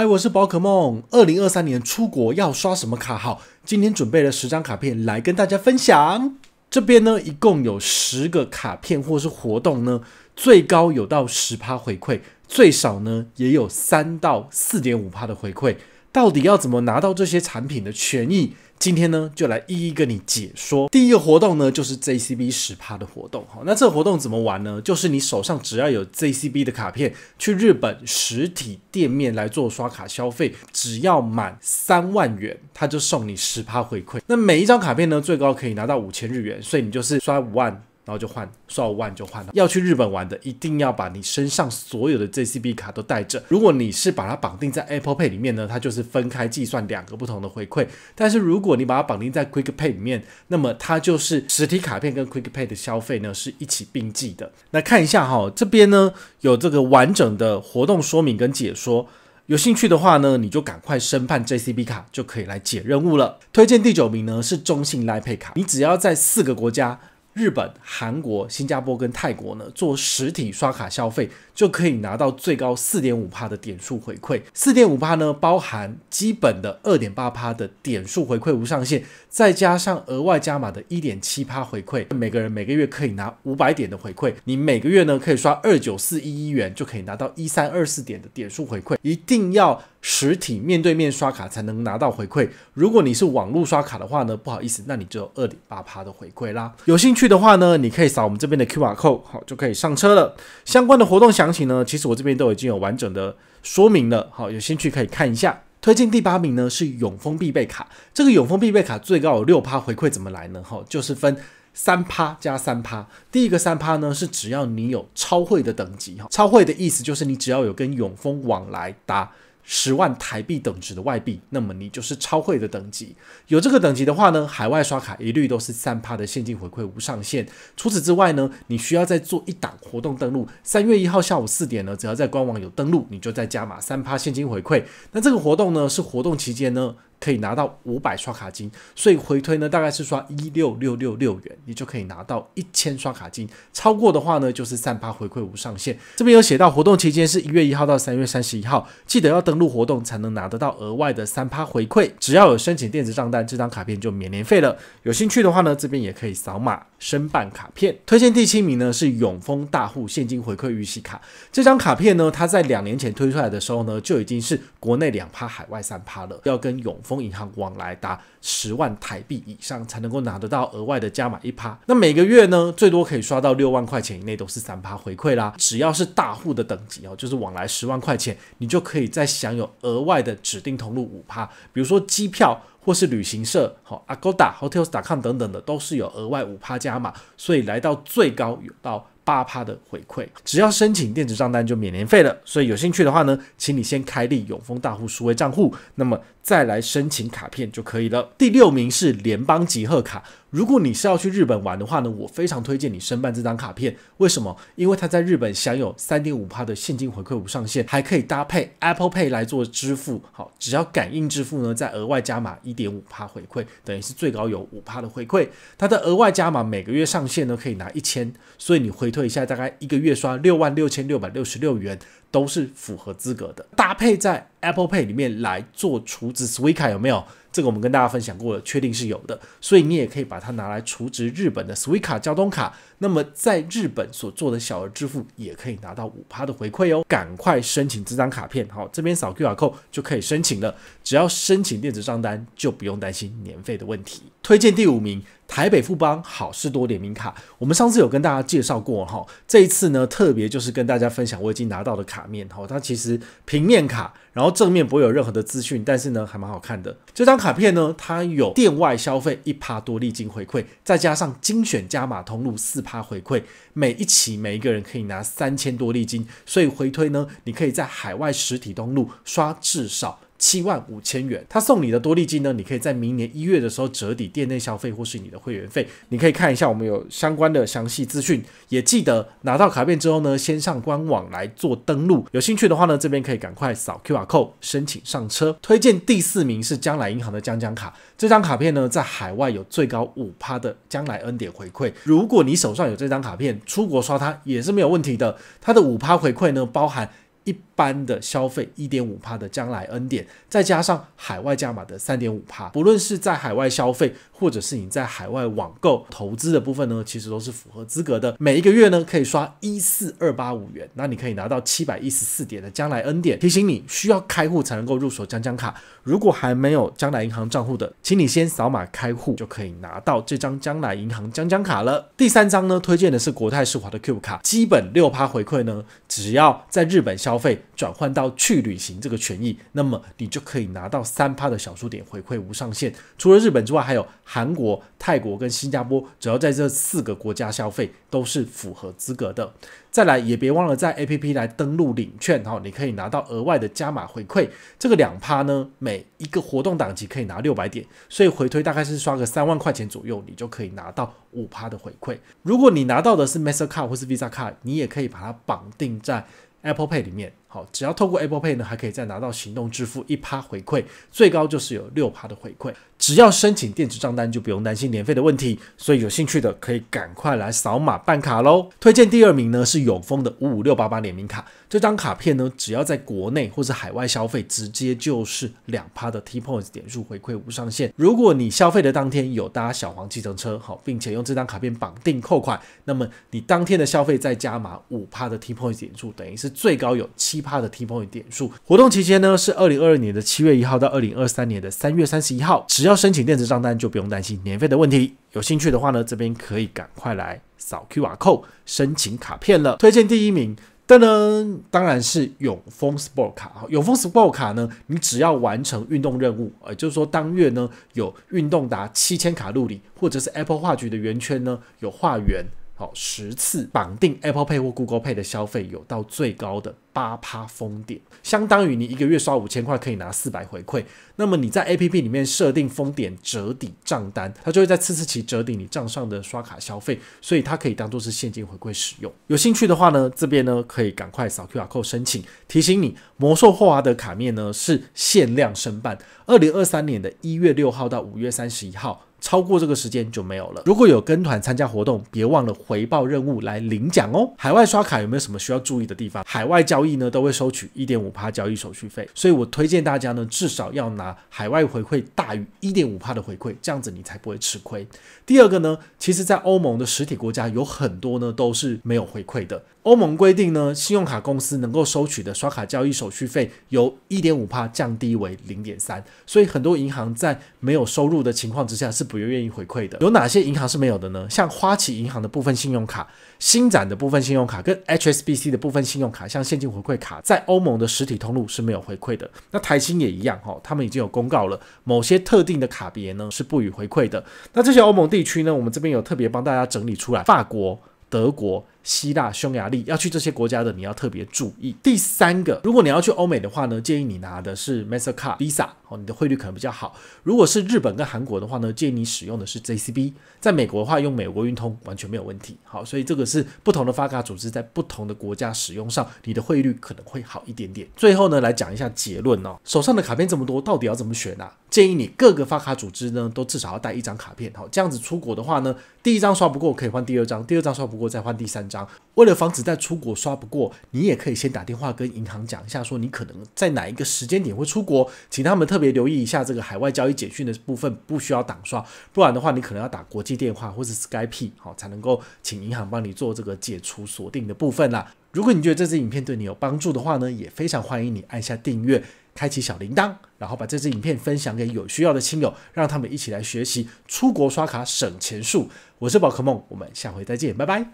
嗨，我是宝可梦。二零二三年出国要刷什么卡好？今天准备了十张卡片来跟大家分享。这边呢，一共有十个卡片或是活动呢，最高有到十趴回馈，最少呢也有三到四点五趴的回馈。到底要怎么拿到这些产品的权益？今天呢，就来一一跟你解说。第一个活动呢，就是 JCB 十趴的活动。好，那这活动怎么玩呢？就是你手上只要有 JCB 的卡片，去日本实体店面来做刷卡消费，只要满三万元，他就送你十趴回馈。那每一张卡片呢，最高可以拿到五千日元，所以你就是刷五万。然后就换刷五万就换。要去日本玩的，一定要把你身上所有的 JCB 卡都带着。如果你是把它绑定在 Apple Pay 里面呢，它就是分开计算两个不同的回馈。但是如果你把它绑定在 Quick Pay 里面，那么它就是实体卡片跟 Quick Pay 的消费呢是一起并记的。那看一下哈，这边呢有这个完整的活动说明跟解说。有兴趣的话呢，你就赶快申办 JCB 卡就可以来解任务了。推荐第九名呢是中信 Pay 卡，你只要在四个国家。日本、韩国、新加坡跟泰国呢，做实体刷卡消费，就可以拿到最高四点五帕的点数回馈。四点五帕呢，包含基本的二点八帕的点数回馈无上限，再加上额外加码的一点七帕回馈。每个人每个月可以拿五百点的回馈，你每个月呢可以刷二九四一一元，就可以拿到一三二四点的点数回馈。一定要。实体面对面刷卡才能拿到回馈。如果你是网络刷卡的话呢，不好意思，那你就二点八趴的回馈啦。有兴趣的话呢，你可以扫我们这边的 Q R code，好就可以上车了。相关的活动详情呢，其实我这边都已经有完整的说明了。好，有兴趣可以看一下。推荐第八名呢是永丰必备卡。这个永丰必备卡最高有六趴回馈，怎么来呢？哈，就是分三趴加三趴。第一个三趴呢是只要你有超会的等级，哈，超会的意思就是你只要有跟永丰往来搭。十万台币等值的外币，那么你就是超会的等级。有这个等级的话呢，海外刷卡一律都是三趴的现金回馈无上限。除此之外呢，你需要再做一档活动登录。三月一号下午四点呢，只要在官网有登录，你就在加码三趴现金回馈。那这个活动呢，是活动期间呢。可以拿到五百刷卡金，所以回推呢大概是刷一六六六六元，你就可以拿到一千刷卡金。超过的话呢就是三趴回馈无上限。这边有写到活动期间是一月一号到三月三十一号，记得要登录活动才能拿得到额外的三趴回馈。只要有申请电子账单，这张卡片就免年费了。有兴趣的话呢，这边也可以扫码申办卡片。推荐第七名呢是永丰大户现金回馈预习卡。这张卡片呢它在两年前推出来的时候呢就已经是国内两趴海外三趴了。要跟永丰银行往来达十万台币以上才能够拿得到额外的加码一趴，那每个月呢最多可以刷到六万块钱以内都是三趴回馈啦。只要是大户的等级哦，就是往来十万块钱，你就可以再享有额外的指定通路五趴，比如说机票或是旅行社、好 Agoda、Hotels.com 等等的都是有额外五趴加码，所以来到最高有到八趴的回馈。只要申请电子账单就免年费了。所以有兴趣的话呢，请你先开立永丰大户数位账户，那么。再来申请卡片就可以了。第六名是联邦集贺卡，如果你是要去日本玩的话呢，我非常推荐你申办这张卡片。为什么？因为它在日本享有三点五帕的现金回馈无上限，还可以搭配 Apple Pay 来做支付。好，只要感应支付呢，再额外加码一点五帕回馈，等于是最高有五帕的回馈。它的额外加码每个月上限呢可以拿一千，所以你回退一下，大概一个月刷六万六千六百六十六元。都是符合资格的，搭配在 Apple Pay 里面来做储值 Swica 有没有？这个我们跟大家分享过了，确定是有的，所以你也可以把它拿来储值日本的 Suica 交通卡。那么在日本所做的小额支付也可以拿到五趴的回馈哦，赶快申请这张卡片。好，这边扫 QR code 就可以申请了，只要申请电子账单就不用担心年费的问题。推荐第五名，台北富邦好事多联名卡。我们上次有跟大家介绍过哈，这一次呢特别就是跟大家分享我已经拿到的卡面哈，它其实平面卡。然后正面不会有任何的资讯，但是呢还蛮好看的。这张卡片呢，它有店外消费一趴多利金回馈，再加上精选加码通路四趴回馈，每一期每一个人可以拿三千多利金，所以回推呢，你可以在海外实体通路刷至少。七万五千元，他送你的多利金呢？你可以在明年一月的时候折抵店内消费或是你的会员费。你可以看一下我们有相关的详细资讯，也记得拿到卡片之后呢，先上官网来做登录。有兴趣的话呢，这边可以赶快扫 Q R code 申请上车。推荐第四名是将来银行的将将卡，这张卡片呢在海外有最高五趴的将来恩典回馈。如果你手上有这张卡片，出国刷它也是没有问题的。它的五趴回馈呢包含一。般的消费一点五帕的将来 N 点，再加上海外加码的三点五帕，不论是在海外消费，或者是你在海外网购投资的部分呢，其实都是符合资格的。每一个月呢，可以刷一四二八五元，那你可以拿到七百一十四点的将来 N 点。提醒你需要开户才能够入手将将卡，如果还没有将来银行账户的，请你先扫码开户就可以拿到这张将来银行将将卡了。第三张呢，推荐的是国泰世华的 Q 卡，基本六趴回馈呢，只要在日本消费。转换到去旅行这个权益，那么你就可以拿到三趴的小数点回馈无上限。除了日本之外，还有韩国、泰国跟新加坡，只要在这四个国家消费都是符合资格的。再来也别忘了在 APP 来登录领券哈，你可以拿到额外的加码回馈。这个两趴呢，每一个活动档级可以拿六百点，所以回推大概是刷个三万块钱左右，你就可以拿到五趴的回馈。如果你拿到的是 Master Card 或是 Visa 卡，你也可以把它绑定在 Apple Pay 里面。好，只要透过 Apple Pay 呢，还可以再拿到行动支付一趴回馈，最高就是有六趴的回馈。只要申请电子账单，就不用担心年费的问题。所以有兴趣的可以赶快来扫码办卡喽。推荐第二名呢是永丰的五五六八八联名卡，这张卡片呢只要在国内或者海外消费，直接就是两趴的 T Points 点数回馈，无上限。如果你消费的当天有搭小黄计程车，好，并且用这张卡片绑定扣款，那么你当天的消费再加码五趴的 T Points 点数，等于是最高有七。奇葩的提分点数。活动期间呢是二零二二年的七月一号到二零二三年的三月三十一号，只要申请电子账单就不用担心年费的问题。有兴趣的话呢，这边可以赶快来扫 Q r code 申请卡片了。推荐第一名，噔噔，当然是永丰 Sport 卡。永丰 Sport 卡呢，你只要完成运动任务，呃，就是说当月呢有运动达七千卡路里，或者是 Apple 画局的圆圈呢有画圆。好，十次绑定 Apple Pay 或 Google Pay 的消费有到最高的八趴封顶，相当于你一个月刷五千块可以拿四百回馈。那么你在 A P P 里面设定封顶折抵账单，它就会在次次期折抵你账上的刷卡消费，所以它可以当做是现金回馈使用。有兴趣的话呢，这边呢可以赶快扫 QR code 申请。提醒你，魔兽霍华德卡面呢是限量申办，二零二三年的一月六号到五月三十一号。超过这个时间就没有了。如果有跟团参加活动，别忘了回报任务来领奖哦。海外刷卡有没有什么需要注意的地方？海外交易呢都会收取一点五帕交易手续费，所以我推荐大家呢至少要拿海外回馈大于一点五帕的回馈，这样子你才不会吃亏。第二个呢，其实，在欧盟的实体国家有很多呢都是没有回馈的。欧盟规定呢，信用卡公司能够收取的刷卡交易手续费由一点五帕降低为零点三，所以很多银行在没有收入的情况之下是不愿意回馈的。有哪些银行是没有的呢？像花旗银行的部分信用卡、新展的部分信用卡跟 HSBC 的部分信用卡，像现金回馈卡，在欧盟的实体通路是没有回馈的。那台新也一样哈，他们已经有公告了，某些特定的卡别呢是不予回馈的。那这些欧盟地区呢，我们这边有特别帮大家整理出来，法国。德国、希腊、匈牙利要去这些国家的，你要特别注意。第三个，如果你要去欧美的话呢，建议你拿的是 Mastercard Visa，哦，你的汇率可能比较好。如果是日本跟韩国的话呢，建议你使用的是 JCB。在美国的话，用美国运通完全没有问题。好，所以这个是不同的发卡组织在不同的国家使用上，你的汇率可能会好一点点。最后呢，来讲一下结论哦，手上的卡片这么多，到底要怎么选啊？建议你各个发卡组织呢都至少要带一张卡片，好这样子出国的话呢，第一张刷不过可以换第二张，第二张刷不过再换第三张。为了防止在出国刷不过，你也可以先打电话跟银行讲一下，说你可能在哪一个时间点会出国，请他们特别留意一下这个海外交易简讯的部分，不需要挡刷，不然的话你可能要打国际电话或者 Skype 好才能够请银行帮你做这个解除锁定的部分啦。如果你觉得这支影片对你有帮助的话呢，也非常欢迎你按下订阅。开启小铃铛，然后把这支影片分享给有需要的亲友，让他们一起来学习出国刷卡省钱术。我是宝可梦，我们下回再见，拜拜。